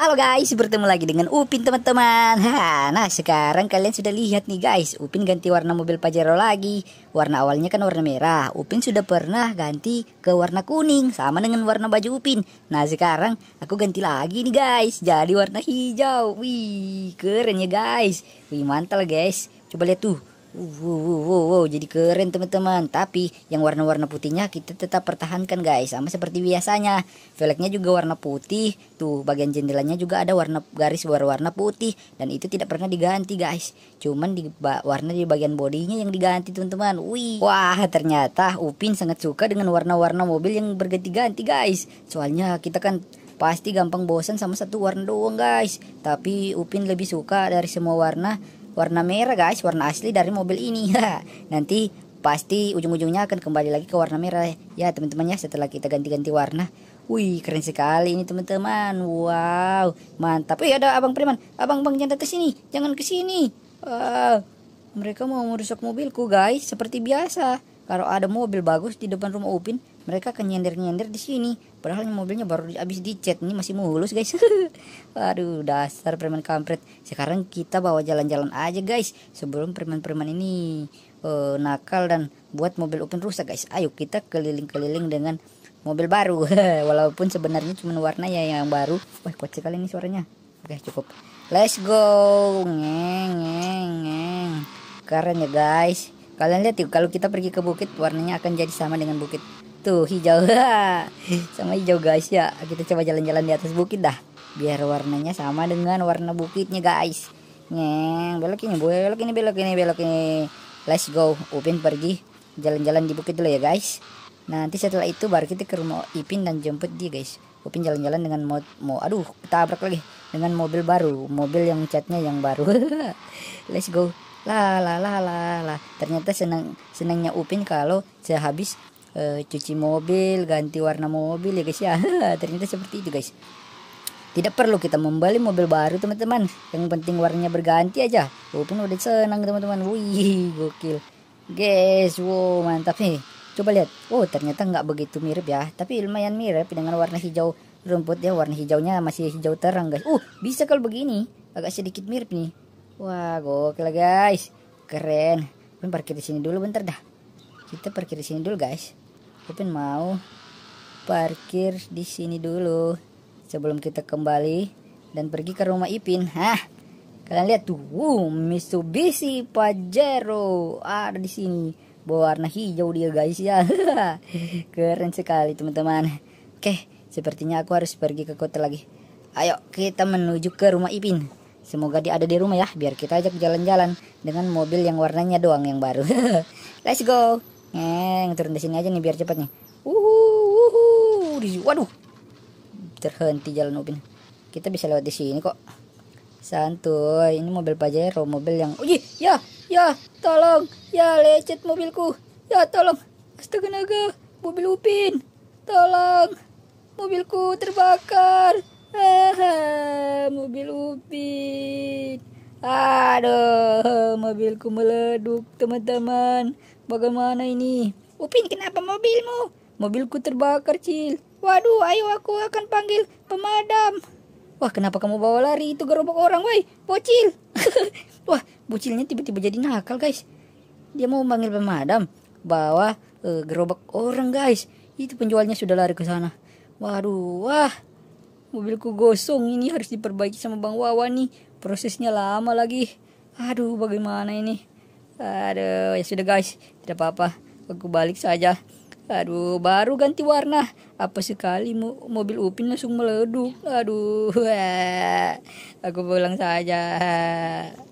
Halo guys, bertemu lagi dengan Upin teman-teman Nah sekarang kalian sudah lihat nih guys Upin ganti warna mobil Pajero lagi Warna awalnya kan warna merah Upin sudah pernah ganti ke warna kuning Sama dengan warna baju Upin Nah sekarang aku ganti lagi nih guys Jadi warna hijau Wih keren ya guys Wih mantel guys Coba lihat tuh Wow, wow, wow, wow, jadi keren teman-teman Tapi yang warna-warna putihnya kita tetap pertahankan guys Sama seperti biasanya Velgnya juga warna putih Tuh bagian jendelanya juga ada warna garis warna putih Dan itu tidak pernah diganti guys Cuman di warna di bagian bodinya yang diganti teman-teman Wah ternyata Upin sangat suka dengan warna-warna mobil yang berganti-ganti guys Soalnya kita kan pasti gampang bosan sama satu warna doang guys Tapi Upin lebih suka dari semua warna warna merah guys warna asli dari mobil ini ya nanti pasti ujung-ujungnya akan kembali lagi ke warna merah ya teman-teman ya setelah kita ganti-ganti warna wih keren sekali ini teman-teman wow mantap ya ada abang preman abang bang jangan ke sini jangan ke sini wow. Eh, mereka mau merusak mobilku guys seperti biasa kalau ada mobil bagus di depan rumah Upin mereka akan nyender-nyender di sini padahal mobilnya baru habis dicet ini masih mulus guys Waduh, dasar preman kampret sekarang kita bawa jalan-jalan aja guys sebelum preman-preman ini uh, nakal dan buat mobil open rusak guys ayo kita keliling-keliling dengan mobil baru walaupun sebenarnya cuma warna ya yang baru wah kuat sekali ini suaranya oke cukup let's go ngeng ngeng ngeng keren ya guys kalian lihat yuk kalau kita pergi ke bukit warnanya akan jadi sama dengan bukit Tuh hijau Sama hijau guys ya Kita coba jalan-jalan di atas bukit dah Biar warnanya sama dengan warna bukitnya guys Nyeng belok ini belok ini belok ini belok ini Let's go Upin pergi jalan-jalan di bukit dulu ya guys Nanti setelah itu baru kita ke rumah Ipin dan jemput dia guys Upin jalan-jalan dengan mau, mau Aduh tabrak lagi Dengan mobil baru Mobil yang catnya yang baru Let's go lah lah lah lah lah ternyata senang senangnya Upin kalau sehabis Eh, cuci mobil, ganti warna mobil ya guys ya. Ternyata seperti itu guys. Tidak perlu kita membeli mobil baru teman-teman. Yang penting warnanya berganti aja. wuh pun udah senang teman-teman. Wih, gokil. Guys, wow mantap nih. Coba lihat. Oh, ternyata nggak begitu mirip ya. Tapi lumayan mirip dengan warna hijau rumput ya. Warna hijaunya masih hijau terang guys. uh bisa kalau begini. Agak sedikit mirip nih. Wah, gokil guys. Keren. Pun parkir di sini dulu bentar dah. Kita parkir di sini dulu guys. Upin mau parkir di sini dulu sebelum kita kembali dan pergi ke rumah Ipin. Hah? Kalian lihat tuh, wow, Mitsubishi Pajero ada di sini. Berwarna hijau dia guys ya. Keren sekali teman-teman. Oke, sepertinya aku harus pergi ke kota lagi. Ayo kita menuju ke rumah Ipin. Semoga dia ada di rumah ya, biar kita ajak jalan-jalan dengan mobil yang warnanya doang yang baru. Let's go. Neng, turun di sini aja nih biar cepat nih. Uhu, uhu, waduh. Terhenti jalan Upin. Kita bisa lewat di sini kok. Santuy, ini mobil Pajero, mobil yang Uji, ya, ya, tolong, ya lecet mobilku. Ya, tolong. Astaga naga, mobil Upin. Tolong. Mobilku terbakar. Haha, mobil Upin. Aduh, mobilku meleduk, teman-teman. Bagaimana ini? Upin, kenapa mobilmu? Mobilku terbakar, Cil. Waduh, ayo aku akan panggil pemadam. Wah, kenapa kamu bawa lari itu gerobak orang, woi? Bocil. Wah, bocilnya tiba-tiba jadi nakal, guys. Dia mau panggil pemadam, bawa uh, gerobak orang, guys. Itu penjualnya sudah lari ke sana. Waduh, wah. Mobilku gosong ini harus diperbaiki sama Bang Wawa nih prosesnya lama lagi aduh bagaimana ini aduh ya sudah guys tidak apa-apa aku balik saja aduh baru ganti warna apa sekali mobil Upin langsung meleduk aduh aku pulang saja